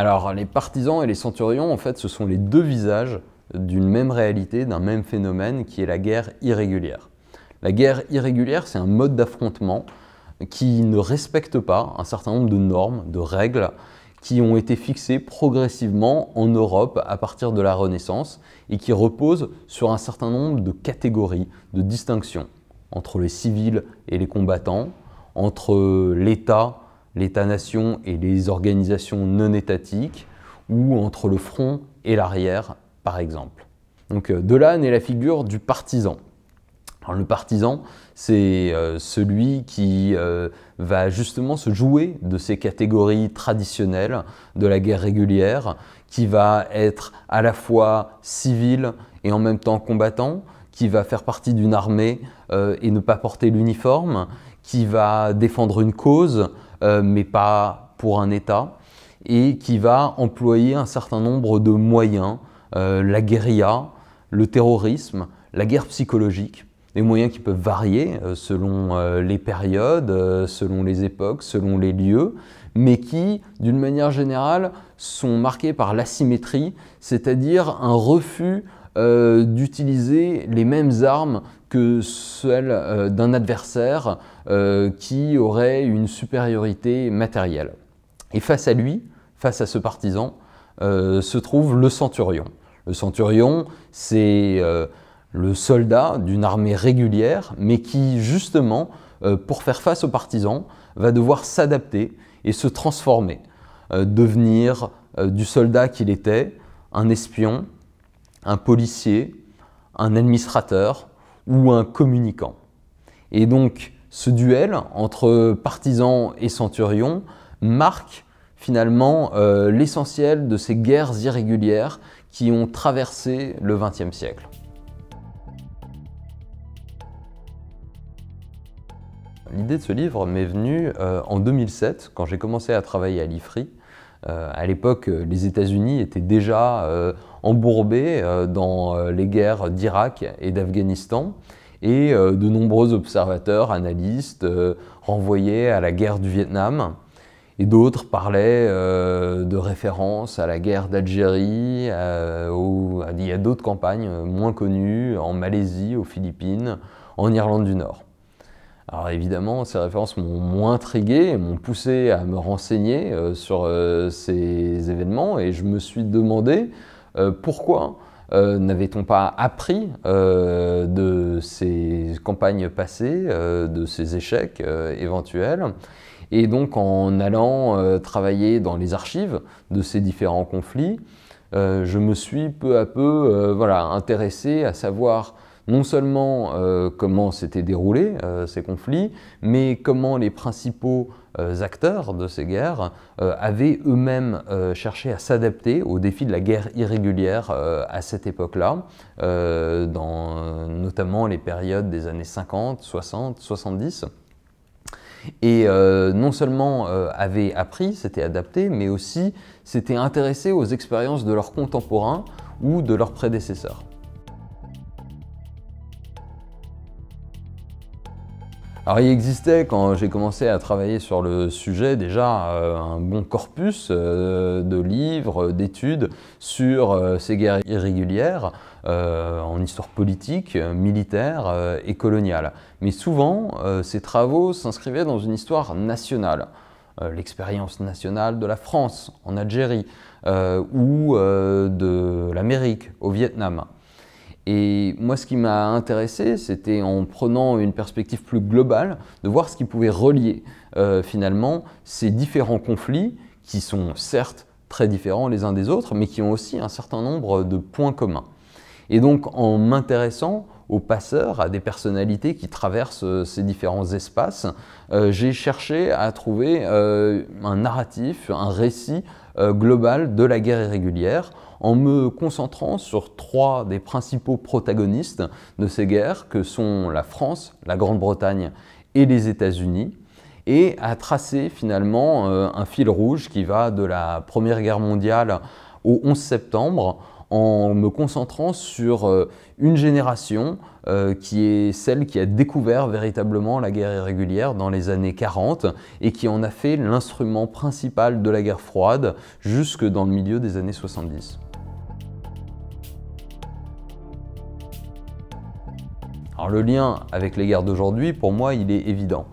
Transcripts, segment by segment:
Alors les partisans et les centurions, en fait, ce sont les deux visages d'une même réalité, d'un même phénomène qui est la guerre irrégulière. La guerre irrégulière, c'est un mode d'affrontement qui ne respecte pas un certain nombre de normes, de règles qui ont été fixées progressivement en Europe à partir de la Renaissance et qui reposent sur un certain nombre de catégories, de distinctions entre les civils et les combattants, entre l'État l'État-nation et les organisations non étatiques, ou entre le front et l'arrière, par exemple. Donc de là naît la figure du partisan. le partisan, c'est euh, celui qui euh, va justement se jouer de ces catégories traditionnelles de la guerre régulière, qui va être à la fois civil et en même temps combattant, qui va faire partie d'une armée euh, et ne pas porter l'uniforme, qui va défendre une cause, euh, mais pas pour un État, et qui va employer un certain nombre de moyens, euh, la guérilla, le terrorisme, la guerre psychologique, des moyens qui peuvent varier euh, selon les périodes, selon les époques, selon les lieux, mais qui, d'une manière générale, sont marqués par l'asymétrie, c'est-à-dire un refus d'utiliser les mêmes armes que celle euh, d'un adversaire euh, qui aurait une supériorité matérielle. Et face à lui, face à ce partisan, euh, se trouve le centurion. Le centurion, c'est le soldat d'une armée régulière, mais qui, justement, pour faire face aux partisans, va devoir s'adapter et se transformer, devenir du soldat qu'il était, un espion, un policier, un administrateur, ou un communicant. Et donc ce duel entre partisans et centurions marque finalement euh, l'essentiel de ces guerres irrégulières qui ont traversé le XXe siècle. L'idée de ce livre m'est venue euh, en 2007, quand j'ai commencé à travailler à l'IFRI, euh, à l'époque, euh, les États-Unis étaient déjà euh, embourbés dans les guerres d'Irak et d'Afghanistan, et de nombreux observateurs, analystes, renvoyaient à la guerre du Vietnam, et d'autres parlaient de référence à la guerre d'Algérie, ou à d'autres campagnes moins connues, en Malaisie, aux Philippines, en Irlande du Nord. Alors évidemment, ces références m'ont intrigué m'ont poussé à me renseigner euh, sur euh, ces événements et je me suis demandé euh, pourquoi n'avait-on pas appris de ces campagnes passées, de ces échecs éventuels. Et donc en allant travailler dans les archives de ces différents conflits, je me suis peu à peu voilà, intéressé à savoir non seulement euh, comment s'étaient déroulés euh, ces conflits, mais comment les principaux euh, acteurs de ces guerres avaient eux-mêmes cherché à s'adapter aux défis de la guerre irrégulière à cette époque-là, dans notamment les périodes des années 50, 60, 70 et non seulement avaient appris, s'étaient adaptés, mais aussi s'étaient intéressés aux expériences de leurs contemporains ou de leurs prédécesseurs. Alors il existait, quand j'ai commencé à travailler sur le sujet, déjà euh, un bon corpus euh, de livres, d'études sur euh, ces guerres irrégulières en histoire politique, militaire et coloniale. Mais souvent, ces travaux s'inscrivaient dans une histoire nationale l'expérience nationale de la France en Algérie ou de l'Amérique au Vietnam. Et moi, ce qui m'a intéressé, c'était en prenant une perspective plus globale, de voir ce qui pouvait relier euh, finalement ces différents conflits qui sont certes très différents les uns des autres, mais qui ont aussi un certain nombre de points communs. Et donc, en m'intéressant aux passeurs, à des personnalités qui traversent euh, ces différents espaces, euh, j'ai cherché à trouver un narratif, un récit euh, global de la guerre irrégulière en me concentrant sur trois des principaux protagonistes de ces guerres que sont la France, la Grande-Bretagne et les États-Unis et à tracer finalement euh, un fil rouge qui va de la Première Guerre mondiale au 11 septembre en me concentrant sur euh, une génération euh, qui est celle qui a découvert véritablement la guerre irrégulière dans les années 40 et qui en a fait l'instrument principal de la guerre froide jusque dans le milieu des années 70. Alors le lien avec les guerres d'aujourd'hui, pour moi, il est évident.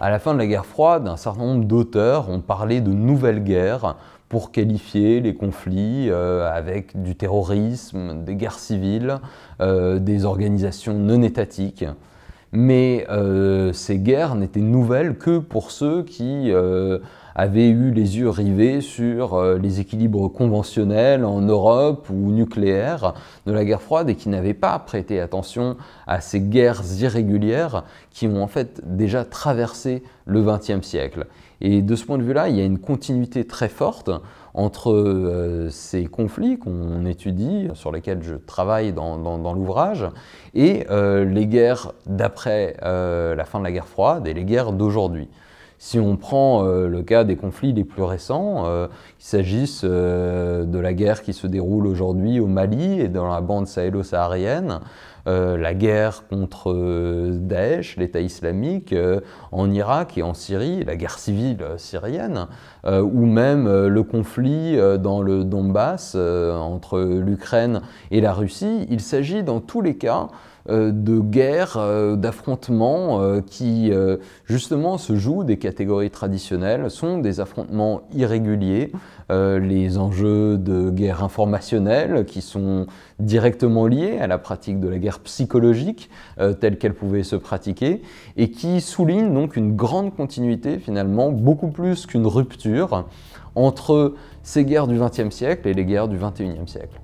À la fin de la guerre froide, un certain nombre d'auteurs ont parlé de nouvelles guerres pour qualifier les conflits euh, avec du terrorisme, des guerres civiles, euh, des organisations non étatiques. Mais euh, ces guerres n'étaient nouvelles que pour ceux qui avait eu les yeux rivés sur euh, les équilibres conventionnels en Europe ou nucléaires de la guerre froide et qui n'avaient pas prêté attention à ces guerres irrégulières qui ont en fait déjà traversé le XXe siècle. Et de ce point de vue-là, il y a une continuité très forte entre euh, ces conflits qu'on étudie, sur lesquels je travaille dans, l'ouvrage, et euh, les guerres d'après la fin de la guerre froide et les guerres d'aujourd'hui. Si on prend euh, le cas des conflits les plus récents, euh, il s'agisse euh, de la guerre qui se déroule aujourd'hui au Mali et dans la bande sahélo-saharienne, la guerre contre Daesh, l'État islamique, en Irak et en Syrie, la guerre civile syrienne, ou même le conflit dans le Donbass entre l'Ukraine et la Russie, il s'agit dans tous les cas euh, de guerres, euh, d'affrontements euh, qui justement se jouent des catégories traditionnelles, sont des affrontements irréguliers, les enjeux de guerre informationnelle qui sont directement liés à la pratique de la guerre psychologique telle qu'elle pouvait se pratiquer et qui soulignent donc une grande continuité finalement, beaucoup plus qu'une rupture entre ces guerres du XXe siècle et les guerres du XXIe siècle.